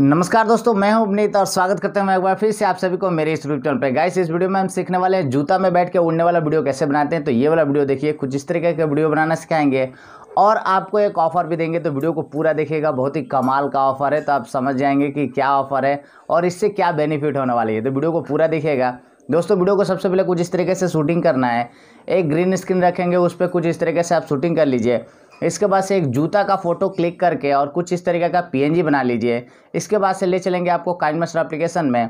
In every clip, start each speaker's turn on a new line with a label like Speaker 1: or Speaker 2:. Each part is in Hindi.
Speaker 1: नमस्कार दोस्तों मैं हूं उपनीत और स्वागत करता हैं मैं एक बार फिर से आप सभी को मेरे इस यूट्यूब चैनल पर गाइस इस वीडियो में हम सीखने वाले हैं जूता में बैठ के उड़ने वाला वीडियो कैसे बनाते हैं तो ये वाला वीडियो देखिए कुछ इस तरीके का वीडियो बनाना सिखाएंगे और आपको एक ऑफ़र भी देंगे तो वीडियो को पूरा देखिएगा बहुत ही कमाल का ऑफ़र है तो आप समझ जाएंगे कि क्या ऑफ़र है और इससे क्या बेनिफिट होने वाली है तो वीडियो को पूरा देखिएगा दोस्तों वीडियो को सबसे पहले कुछ इस तरीके से शूटिंग करना है एक ग्रीन स्क्रीन रखेंगे उस पर कुछ इस तरीके से आप शूटिंग कर लीजिए इसके बाद से एक जूता का फ़ोटो क्लिक करके और कुछ इस तरीके का पी बना लीजिए इसके बाद से ले चलेंगे आपको काइन मास्टर एप्लीकेशन में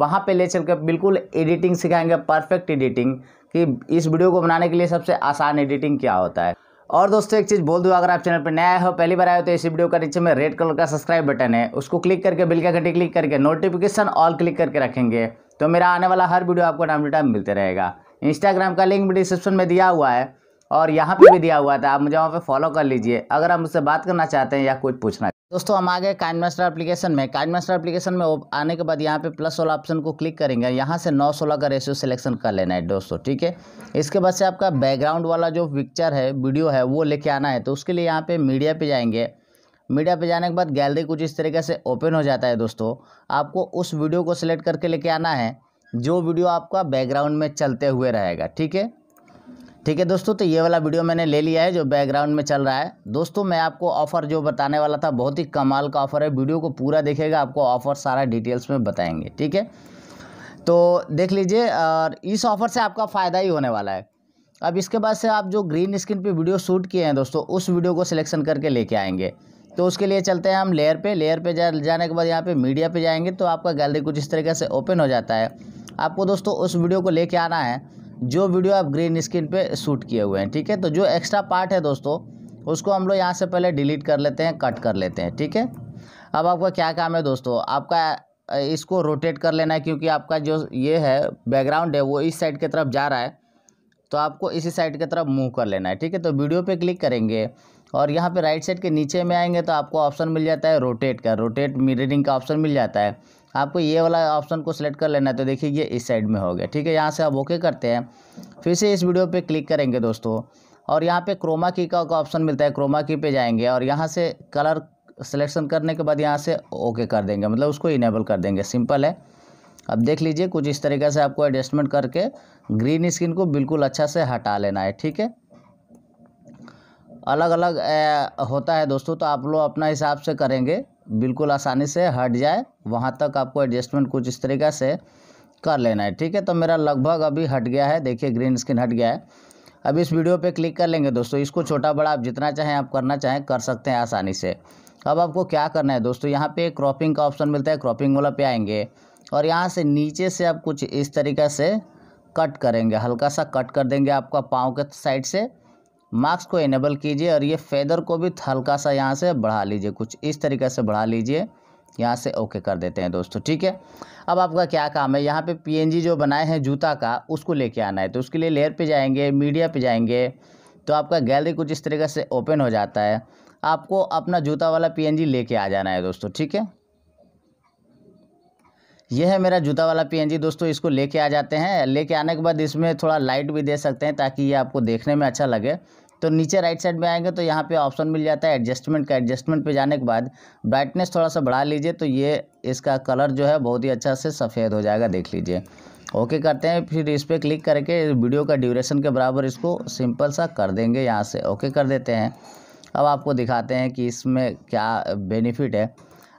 Speaker 1: वहाँ पे ले चल के बिल्कुल एडिटिंग सिखाएंगे परफेक्ट एडिटिंग कि इस वीडियो को बनाने के लिए सबसे आसान एडिटिंग क्या होता है और दोस्तों एक चीज़ बोल दूँ अगर आप चैनल पर नया हो पहली बार आए हो तो इस वीडियो का नीचे में रेड कलर का सब्सक्राइब बटन है उसको क्लिक करके बिल का घंटे क्लिक करके नोटिफिकेशन ऑल क्लिक करके रखेंगे तो मेरा आने वाला हर वीडियो आपको टाइम टू टाइम मिलते रहेगा इंस्टाग्राम का लिंक भी डिस्क्रिप्शन में दिया हुआ है और यहाँ पे भी दिया हुआ था आप मुझे वहाँ पे फॉलो कर लीजिए अगर आप मुझसे बात करना चाहते हैं या कुछ पूछना दोस्तों हम आ गए काइन मास्टर एप्लीकेशन में काइन मास्टर एप्लीकेशन में आने के बाद यहाँ पे प्लस वाला ऑप्शन को क्लिक करेंगे यहाँ से नौ सोलह का रेशियो सिलेक्शन कर लेना है दोस्तों ठीक है इसके बाद से आपका बैकग्राउंड वाला जो पिक्चर है वीडियो है वो लेके आना है तो उसके लिए यहाँ पे मीडिया पे जाएंगे मीडिया पे जाने के बाद गैलरी कुछ इस तरीके से ओपन हो जाता है दोस्तों आपको उस वीडियो को सिलेक्ट करके लेके आना है जो वीडियो आपका बैकग्राउंड में चलते हुए रहेगा ठीक है ठीक है दोस्तों तो ये वाला वीडियो मैंने ले लिया है जो बैकग्राउंड में चल रहा है दोस्तों मैं आपको ऑफ़र जो बताने वाला था बहुत ही कमाल का ऑफ़र है वीडियो को पूरा देखेगा आपको ऑफ़र सारा डिटेल्स में बताएंगे ठीक है तो देख लीजिए और इस ऑफ़र से आपका फ़ायदा ही होने वाला है अब इसके बाद से आप जो ग्रीन स्क्रीन पे वीडियो शूट किए हैं दोस्तों उस वीडियो को सिलेक्शन करके लेके आएंगे तो उसके लिए चलते हैं हम लेयर पे लेयर पे जा, जाने के बाद यहाँ पे मीडिया पे जाएंगे तो आपका गैलरी कुछ इस तरीके से ओपन हो जाता है आपको दोस्तों उस वीडियो को लेके आना है जो वीडियो आप ग्रीन स्क्रीन पे शूट किए हुए हैं ठीक है तो जो एक्स्ट्रा पार्ट है दोस्तों उसको हम लोग यहाँ से पहले डिलीट कर लेते हैं कट कर लेते हैं ठीक है अब आपका क्या काम है दोस्तों आपका इसको रोटेट कर लेना है क्योंकि आपका जो ये है बैकग्राउंड है वो इस साइड की तरफ जा रहा है तो आपको इसी साइड की तरफ मूव कर लेना है ठीक है तो वीडियो पर क्लिक करेंगे और यहाँ पर राइट साइड के नीचे में आएंगे तो आपको ऑप्शन मिल जाता है रोटेट का रोटेट मिररिंग का ऑप्शन मिल जाता है आपको ये वाला ऑप्शन को सिलेक्ट कर लेना है तो देखिए ये इस साइड में हो गया ठीक है यहाँ से आप ओके करते हैं फिर से इस वीडियो पे क्लिक करेंगे दोस्तों और यहाँ पे क्रोमा की का ऑप्शन मिलता है क्रोमा की पे जाएंगे और यहाँ से कलर सिलेक्शन करने के बाद यहाँ से ओके कर देंगे मतलब उसको इनेबल कर देंगे सिंपल है अब देख लीजिए कुछ इस तरीके से आपको एडजस्टमेंट करके ग्रीन स्किन को बिल्कुल अच्छा से हटा लेना है ठीक है अलग अलग होता है दोस्तों तो आप लोग अपना हिसाब से करेंगे बिल्कुल आसानी से हट जाए वहाँ तक आपको एडजस्टमेंट कुछ इस तरीका से कर लेना है ठीक है तो मेरा लगभग अभी हट गया है देखिए ग्रीन स्क्रीन हट गया है अब इस वीडियो पे क्लिक कर लेंगे दोस्तों इसको छोटा बड़ा आप जितना चाहें आप करना चाहें कर सकते हैं आसानी से अब आपको क्या करना है दोस्तों यहाँ पे क्रॉपिंग का ऑप्शन मिलता है क्रॉपिंग वाला पे आएंगे और यहाँ से नीचे से आप कुछ इस तरीका से कट करेंगे हल्का सा कट कर देंगे आपका पाँव के साइड से मार्क्स को इनेबल कीजिए और ये फेदर को भी हल्का सा यहाँ से बढ़ा लीजिए कुछ इस तरीके से बढ़ा लीजिए यहाँ से ओके कर देते हैं दोस्तों ठीक है अब आपका क्या काम है यहाँ पे पीएनजी जो बनाए हैं जूता का उसको लेके आना है तो उसके लिए लेयर पे जाएंगे मीडिया पे जाएंगे तो आपका गैलरी कुछ इस तरीके से ओपन हो जाता है आपको अपना जूता वाला पीएनजी लेके आ जाना है दोस्तों ठीक है यह है मेरा जूता वाला पीएनजी दोस्तों इसको लेके आ जाते हैं लेके आने के बाद इसमें थोड़ा लाइट भी दे सकते हैं ताकि ये आपको देखने में अच्छा लगे तो नीचे राइट साइड में आएंगे तो यहाँ पे ऑप्शन मिल जाता है एडजस्टमेंट का एडजस्टमेंट पे जाने के बाद ब्राइटनेस थोड़ा सा बढ़ा लीजिए तो ये इसका कलर जो है बहुत ही अच्छा से सफ़ेद हो जाएगा देख लीजिए ओके करते हैं फिर इस पर क्लिक करके वीडियो का ड्यूरेशन के बराबर इसको सिंपल सा कर देंगे यहाँ से ओके कर देते हैं अब आपको दिखाते हैं कि इसमें क्या बेनिफिट है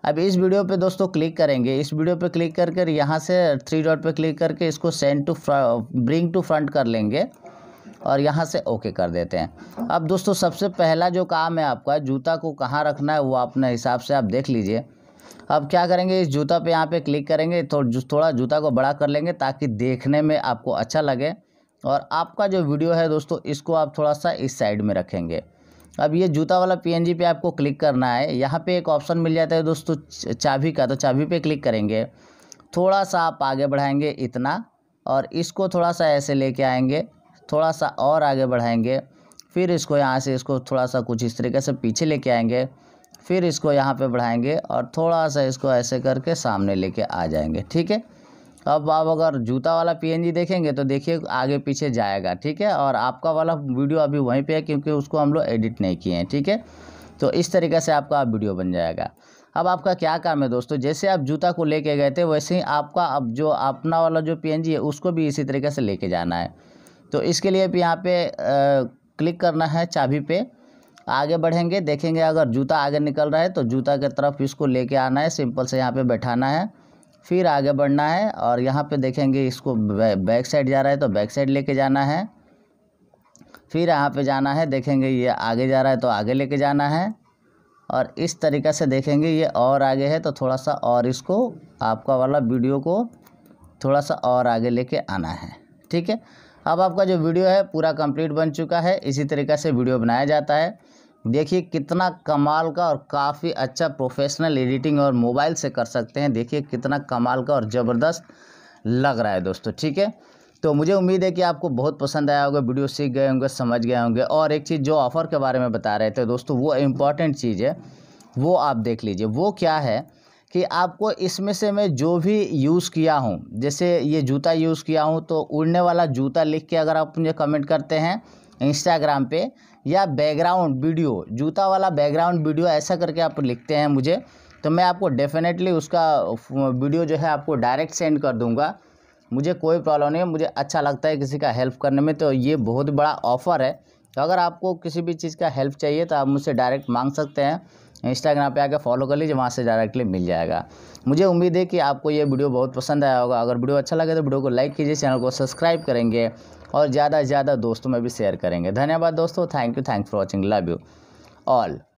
Speaker 1: अब इस वीडियो पे दोस्तों क्लिक करेंगे इस वीडियो पे क्लिक कर कर यहाँ से थ्री डॉट पे क्लिक करके इसको send to bring to front कर लेंगे और यहाँ से ओके कर देते हैं अब दोस्तों सबसे पहला जो काम है आपका जूता को कहाँ रखना है वो अपने हिसाब से आप देख लीजिए अब क्या करेंगे इस जूता पे यहाँ पे क्लिक करेंगे तो थोड़ा जूता को बड़ा कर लेंगे ताकि देखने में आपको अच्छा लगे और आपका जो वीडियो है दोस्तों इसको आप थोड़ा सा इस साइड में रखेंगे अब ये जूता वाला पीएनजी पे आपको क्लिक करना है यहाँ पे एक ऑप्शन मिल जाता है दोस्तों चाबी का तो चाबी पे क्लिक करेंगे थोड़ा सा आप आगे बढ़ाएंगे इतना और इसको थोड़ा सा ऐसे लेके आएंगे थोड़ा सा और आगे बढ़ाएंगे फिर इसको यहाँ से इसको थोड़ा सा कुछ इस तरीके से पीछे लेके आएंगे फिर इसको यहाँ पे बढ़ाएंगे और थोड़ा सा इसको ऐसे करके सामने कर आ जाएंगे ठीक है अब आप अगर जूता वाला पीएनजी देखेंगे तो देखिए आगे पीछे जाएगा ठीक है और आपका वाला वीडियो अभी वहीं पे है क्योंकि उसको हम लोग एडिट नहीं किए हैं ठीक है तो इस तरीके से आपका वीडियो बन जाएगा अब आपका क्या काम है दोस्तों जैसे आप जूता को लेके गए थे वैसे ही आपका अब जो अपना वाला जो पी है उसको भी इसी तरीके से लेके जाना है तो इसके लिए भी यहाँ पे क्लिक करना है चाभी पे आगे बढ़ेंगे देखेंगे अगर जूता आगे निकल रहा है तो जूता के तरफ इसको लेके आना है सिंपल से यहाँ पे बैठाना है फिर आगे बढ़ना है और यहाँ पे देखेंगे इसको बैक साइड जा रहा है तो बैक साइड लेके जाना है फिर यहाँ पे जाना है देखेंगे ये आगे जा रहा है तो आगे लेके जाना है और इस तरीक़ा से देखेंगे ये और आगे है तो थोड़ा सा और इसको आपका वाला वीडियो को थोड़ा सा और आगे लेके आना है ठीक है अब आपका जो वीडियो है पूरा कंप्लीट बन चुका है इसी तरीक़ा से वीडियो बनाया जाता है देखिए कितना कमाल का और काफ़ी अच्छा प्रोफेशनल एडिटिंग और मोबाइल से कर सकते हैं देखिए कितना कमाल का और ज़बरदस्त लग रहा है दोस्तों ठीक है तो मुझे उम्मीद है कि आपको बहुत पसंद आया होगा वीडियो सीख गए होंगे समझ गए होंगे और एक चीज़ जो ऑफ़र के बारे में बता रहे थे दोस्तों वो इम्पॉर्टेंट चीज़ है वो आप देख लीजिए वो क्या है कि आपको इसमें से मैं जो भी यूज़ किया हूँ जैसे ये जूता यूज़ किया हूँ तो उड़ने वाला जूता लिख के अगर आप मुझे कमेंट करते हैं इंस्टाग्राम पे या बैकग्राउंड वीडियो जूता वाला बैकग्राउंड वीडियो ऐसा करके आप लिखते हैं मुझे तो मैं आपको डेफिनेटली उसका वीडियो जो है आपको डायरेक्ट सेंड कर दूंगा मुझे कोई प्रॉब्लम नहीं है मुझे अच्छा लगता है किसी का हेल्प करने में तो ये बहुत बड़ा ऑफ़र है तो अगर आपको किसी भी चीज़ का हेल्प चाहिए तो आप मुझसे डायरेक्ट मांग सकते हैं इंस्टाग्राम पे आकर फॉलो कर लीजिए वहाँ से डायरेक्टली मिल जाएगा मुझे उम्मीद है कि आपको ये वीडियो बहुत पसंद आया होगा अगर वीडियो अच्छा लगे तो वीडियो को लाइक कीजिए चैनल को सब्सक्राइब करेंगे और ज़्यादा से ज़्यादा दोस्तों में भी शेयर करेंगे धन्यवाद दोस्तों thank you thanks for watching love you all